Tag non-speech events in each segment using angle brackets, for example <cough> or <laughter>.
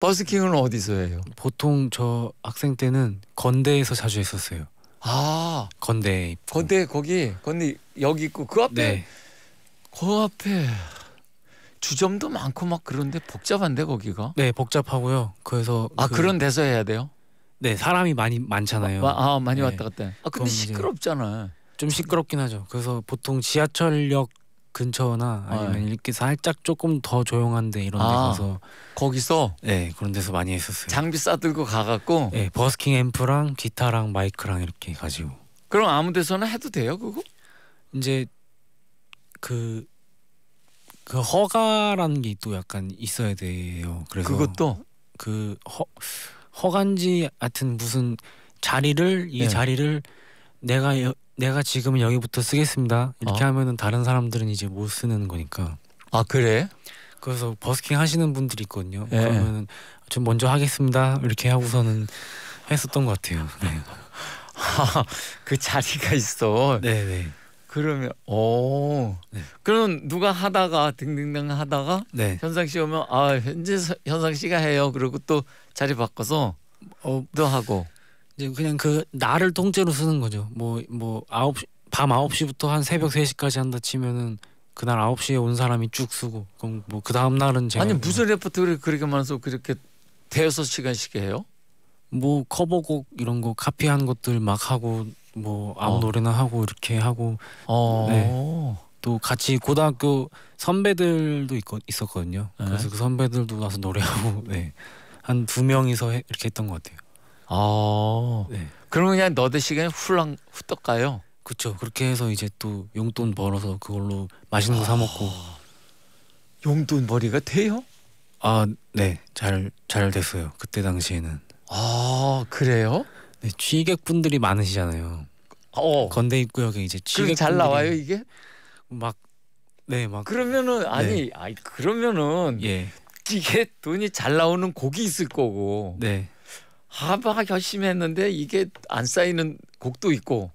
버스킹은 어디서 해요? 보통 저 학생 때는 건대에서 자주 했었어요. 아 건대 입고. 건대 거기 건대 여기 있고 그 앞에 네. 그 앞에 주점도 많고 막 그런데 복잡한데 거기가 네 복잡하고요. 그래서 아 그, 런 데서 해야 돼요? 네 사람이 많이 많잖아요. 아, 아 많이 네. 왔다 갔다. 아 근데 시끄럽잖아. 좀 시끄럽긴 하죠. 그래서 보통 지하철역 근처나 아니면 아, 예. 이렇게 살짝 조금 더 조용한데 이런 데 아, 가서 거기서 네 그런 데서 많이 했었어요. 장비 싸들고 가갖고 네 버스킹 앰프랑 기타랑 마이크랑 이렇게 가지고. 그럼 아무 데서나 해도 돼요 그거? 이제 그그 그, 그 허가라는 게 또 약간 있어야 돼요. 그래서 그것도 그 허, 허간지 하여튼 무슨 자리를 이 네. 자리를 내가 내가 지금은 여기부터 쓰겠습니다. 이렇게 어. 하면은 다른 사람들은 이제 못 쓰는 거니까. 아 그래? 그래서 버스킹 하시는 분들이 있거든요. 예. 그러면 은좀 먼저 하겠습니다. 이렇게 하고서는 했었던 것 같아요. 네. <laughs> 그 자리가 있어. 네네. 네. 그러면 오 네. 그럼 누가 하다가 등등등 하다가 네. 현상 씨 오면 아 현재 현상 씨가 해요. 그리고 또 자리 바꿔서 어, 또 하고. 이제 그냥 그 날을 통째로 쓰는 거죠. 뭐뭐 뭐 아홉 밤 아홉 시부터 한 새벽 세 시까지 한다 치면은 그날 아홉 시에 온 사람이 쭉 쓰고 그럼 뭐그 다음 날은 제가 아니 무슨 레퍼토리 그렇게 많아서 그렇게 대여섯 시간씩 해요? 뭐 커버곡 이런 거 카피한 것들 막 하고 뭐 아무 어. 노래나 하고 이렇게 하고 어. 네. 또 같이 고등학교 선배들도 있거, 있었거든요. 네. 그래서 그 선배들도 나서 노래하고 네. 한 두 명이서 해, 이렇게 했던 것 같아요. 아 네. 그러면 그냥 너드시 그냥 훌랑 후떡 가요. 그렇죠. 그렇게 해서 이제 또 용돈 벌어서 그걸로 맛있는 거 사 먹고. 아. 용돈 벌이가 돼요? 아, 네. 잘 잘 됐어요. 그때 당시에는. 아, 그래요? 네, 취객분들이 많으시잖아요. 어. 건대 입구역에 이제 취객 잘 나와요, 이게? 막 네, 막 그러면은 아니, 네. 아니 그러면은 예. 이게 돈이 잘 나오는 곡이 있을 거고. 네. 아바가 결심했는데 이게 안 쌓이는 곡도 있고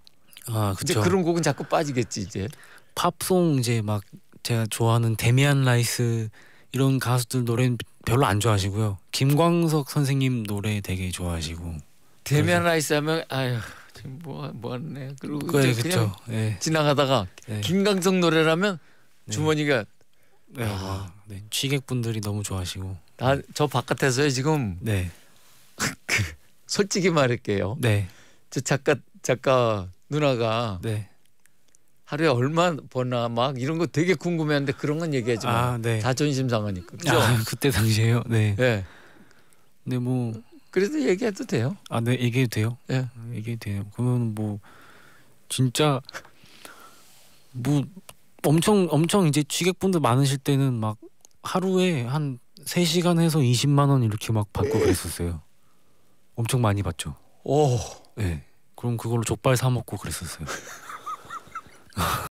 아, 그쵸. 이제 그런 곡은 자꾸 빠지겠지 이제 팝송 이제 막 제가 좋아하는 데미안 라이스 이런 가수들 노래는 별로 안 좋아하시고요. 김광석 선생님 노래 되게 좋아하시고 데미안 라이스 하면 아휴 지금 뭐 뭐하네 그리고 그래, 이제 그쵸. 그냥 네. 지나가다가 네. 김광석 노래라면 네. 주머니가 네. 아, 네. 취객분들이 너무 좋아하시고 나저 네. 바깥에서요 지금 네. 솔직히 말할게요. 네. 저 작가 작가 누나가 네. 하루에 얼마 버나 막 이런 거 되게 궁금해하는데 그런 건 얘기하지 마. 아, 네. 자존심 상하니까. 그죠? 아, <laughs> 그때 당시에요. 네. 네. 근데 뭐 그래도 얘기해도 돼요. 아, 네, 얘기해도 돼요. 예. 네. 얘기해도 돼요. 그러면 뭐 진짜 뭐 엄청 엄청 이제 취객분들 많으실 때는 막 하루에 한3시간 해서 20만 원 이렇게 막 받고 그랬었어요. 엄청 많이 봤죠. 오. 네. 그럼 그걸로 족발 사 먹고 그랬었어요.